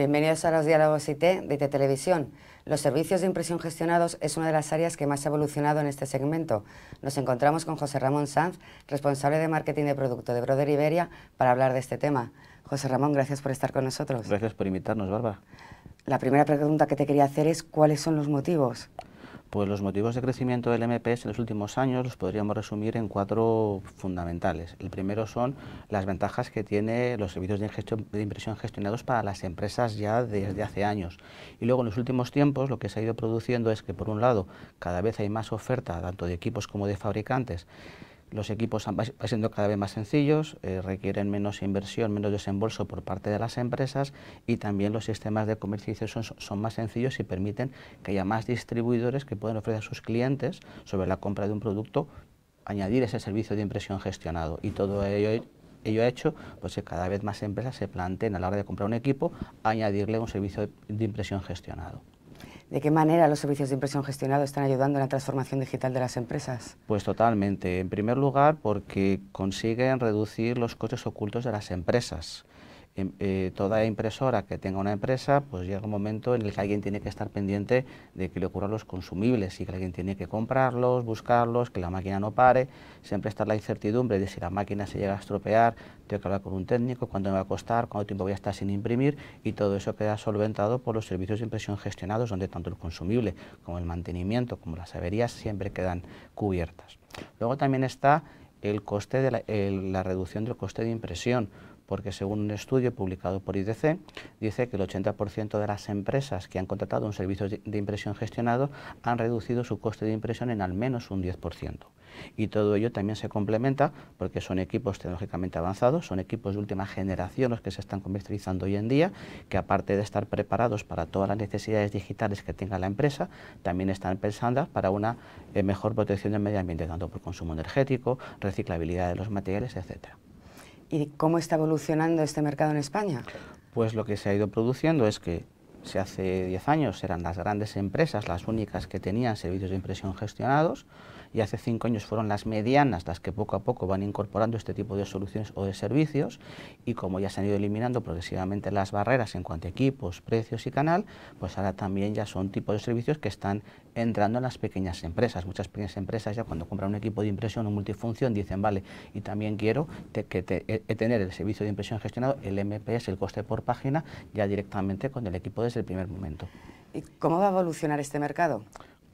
Bienvenidos a los diálogos IT de IT Televisión. Los servicios de impresión gestionados es una de las áreas que más ha evolucionado en este segmento. Nos encontramos con José Ramón Sanz, responsable de marketing de producto de Brother Iberia, para hablar de este tema. José Ramón, gracias por estar con nosotros. Gracias por invitarnos, Barba. La primera pregunta que te quería hacer es cuáles son los motivos pues los motivos de crecimiento del MPS en los últimos años los podríamos resumir en cuatro fundamentales. El primero son las ventajas que tiene los servicios de, de impresión gestionados para las empresas ya desde hace años. Y luego en los últimos tiempos lo que se ha ido produciendo es que por un lado cada vez hay más oferta tanto de equipos como de fabricantes los equipos van siendo cada vez más sencillos, eh, requieren menos inversión, menos desembolso por parte de las empresas y también los sistemas de comercio son, son más sencillos y permiten que haya más distribuidores que puedan ofrecer a sus clientes sobre la compra de un producto añadir ese servicio de impresión gestionado y todo ello ha hecho pues, que cada vez más empresas se planteen a la hora de comprar un equipo añadirle un servicio de impresión gestionado. ¿De qué manera los servicios de impresión gestionados están ayudando en la transformación digital de las empresas? Pues totalmente. En primer lugar, porque consiguen reducir los costes ocultos de las empresas. Em, eh, toda impresora que tenga una empresa, pues llega un momento en el que alguien tiene que estar pendiente de que le ocurran los consumibles y que alguien tiene que comprarlos, buscarlos, que la máquina no pare. Siempre está la incertidumbre de si la máquina se llega a estropear, tengo que hablar con un técnico, cuánto me va a costar, cuánto tiempo voy a estar sin imprimir y todo eso queda solventado por los servicios de impresión gestionados donde tanto el consumible como el mantenimiento como las averías siempre quedan cubiertas. Luego también está el coste de la reducción del coste de impresión porque según un estudio publicado por IDC, dice que el 80% de las empresas que han contratado un servicio de impresión gestionado han reducido su coste de impresión en al menos un 10%. Y todo ello también se complementa porque son equipos tecnológicamente avanzados, son equipos de última generación los que se están comercializando hoy en día, que aparte de estar preparados para todas las necesidades digitales que tenga la empresa, también están pensadas para una eh, mejor protección del medio ambiente, tanto por consumo energético, reciclabilidad de los materiales, etcétera. ¿Y cómo está evolucionando este mercado en España? Pues lo que se ha ido produciendo es que si hace 10 años eran las grandes empresas las únicas que tenían servicios de impresión gestionados y hace 5 años fueron las medianas las que poco a poco van incorporando este tipo de soluciones o de servicios y como ya se han ido eliminando progresivamente las barreras en cuanto a equipos, precios y canal, pues ahora también ya son tipos de servicios que están entrando en las pequeñas empresas. Muchas pequeñas empresas ya cuando compran un equipo de impresión o multifunción dicen, vale, y también quiero que tener el servicio de impresión gestionado, el MPS, el coste por página, ya directamente con el equipo de el primer momento. ¿Y cómo va a evolucionar este mercado?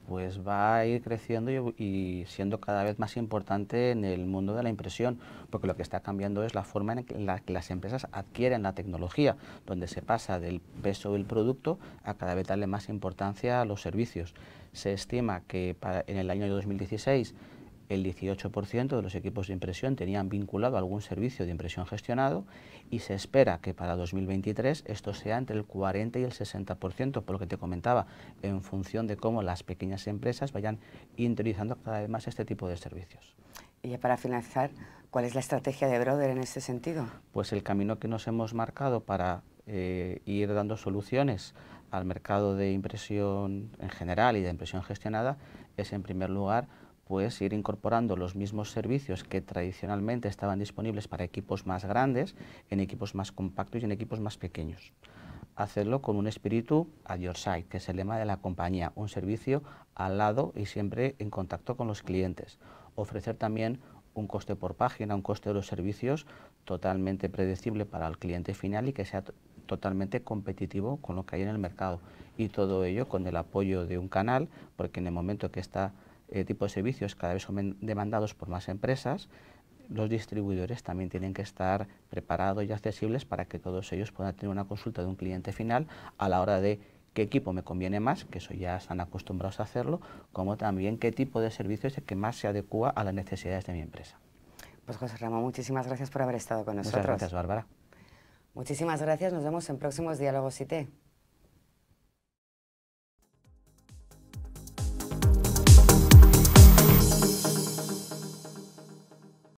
Pues va a ir creciendo y, siendo cada vez más importante en el mundo de la impresión, porque lo que está cambiando es la forma en la que las empresas adquieren la tecnología, donde se pasa del peso del producto a cada vez darle más importancia a los servicios. Se estima que en el año 2016 el 18% de los equipos de impresión tenían vinculado algún servicio de impresión gestionado y se espera que para 2023 esto sea entre el 40 y el 60%, por lo que te comentaba, en función de cómo las pequeñas empresas vayan interiorizando cada vez más este tipo de servicios. Y ya para finalizar, ¿cuál es la estrategia de Brother en este sentido? Pues el camino que nos hemos marcado para eh, ir dando soluciones al mercado de impresión en general y de impresión gestionada es en primer lugar pues ir incorporando los mismos servicios que tradicionalmente estaban disponibles para equipos más grandes, en equipos más compactos y en equipos más pequeños. Hacerlo con un espíritu at your side, que es el lema de la compañía, un servicio al lado y siempre en contacto con los clientes. Ofrecer también un coste por página, un coste de los servicios totalmente predecible para el cliente final y que sea totalmente competitivo con lo que hay en el mercado. Y todo ello con el apoyo de un canal, porque en el momento que está eh, tipo de servicios cada vez son demandados por más empresas, los distribuidores también tienen que estar preparados y accesibles para que todos ellos puedan tener una consulta de un cliente final a la hora de qué equipo me conviene más, que eso ya están acostumbrados a hacerlo, como también qué tipo de servicio es el que más se adecua a las necesidades de mi empresa. Pues José Ramón, muchísimas gracias por haber estado con nosotros. Muchas gracias, Bárbara. Muchísimas gracias, nos vemos en próximos diálogos IT.